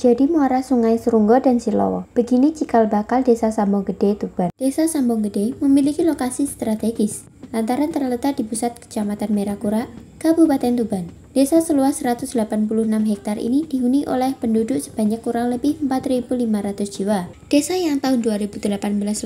Jadi muara sungai Serunggo dan Silowo. Begini cikal bakal Desa Sambonggede Tuban. Desa Sambonggede memiliki lokasi strategis lantaran terletak di pusat Kecamatan Merakura, Kabupaten Tuban. Desa seluas 186 hektar ini dihuni oleh penduduk sebanyak kurang lebih 4.500 jiwa. Desa yang tahun 2018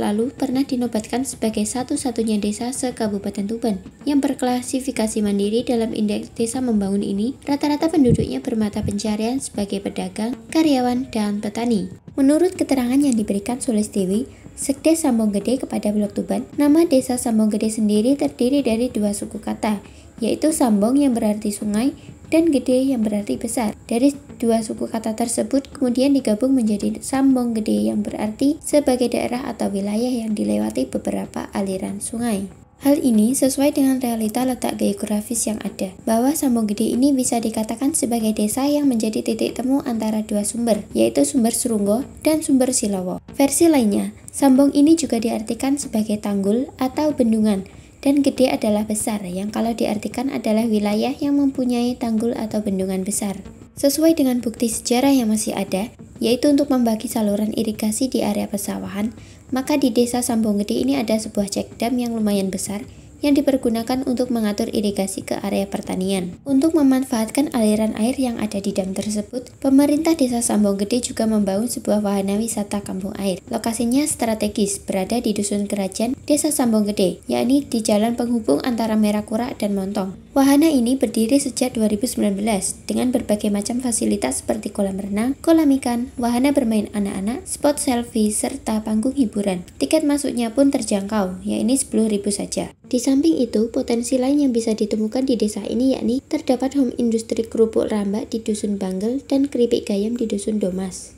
lalu pernah dinobatkan sebagai satu-satunya desa se-Kabupaten Tuban. Yang berklasifikasi mandiri dalam indeks desa membangun ini, rata-rata penduduknya bermata pencarian sebagai pedagang, karyawan, dan petani. Menurut keterangan yang diberikan Sulis Dewi, Sekde Sambonggede kepada Blok Tuban, nama desa Sambonggede sendiri terdiri dari dua suku kata, yaitu Sambong yang berarti sungai dan Gede yang berarti besar. Dari dua suku kata tersebut kemudian digabung menjadi Sambong Gede yang berarti sebagai daerah atau wilayah yang dilewati beberapa aliran sungai. Hal ini sesuai dengan realita letak geografis yang ada, bahwa Sambung Gede ini bisa dikatakan sebagai desa yang menjadi titik temu antara dua sumber, yaitu sumber Surunggo dan sumber Silowo. Versi lainnya, Sambung ini juga diartikan sebagai tanggul atau bendungan, dan gede adalah besar, yang kalau diartikan adalah wilayah yang mempunyai tanggul atau bendungan besar. Sesuai dengan bukti sejarah yang masih ada, yaitu untuk membagi saluran irigasi di area pesawahan, maka di desa Gede ini ada sebuah cek dam yang lumayan besar, yang dipergunakan untuk mengatur irigasi ke area pertanian. Untuk memanfaatkan aliran air yang ada di dam tersebut, pemerintah desa Sambong Gede juga membangun sebuah wahana wisata kampung air. Lokasinya strategis, berada di Dusun Kerajaan, Desa Sambong Gede, yakni di jalan penghubung antara Merakura dan Montong. Wahana ini berdiri sejak 2019 dengan berbagai macam fasilitas seperti kolam renang, kolam ikan, wahana bermain anak-anak, spot selfie, serta panggung hiburan. Tiket masuknya pun terjangkau, yaitu 10.000 saja. Di samping itu, potensi lain yang bisa ditemukan di desa ini yakni terdapat home industri kerupuk rambak di Dusun Banggel dan keripik gayam di Dusun Domas.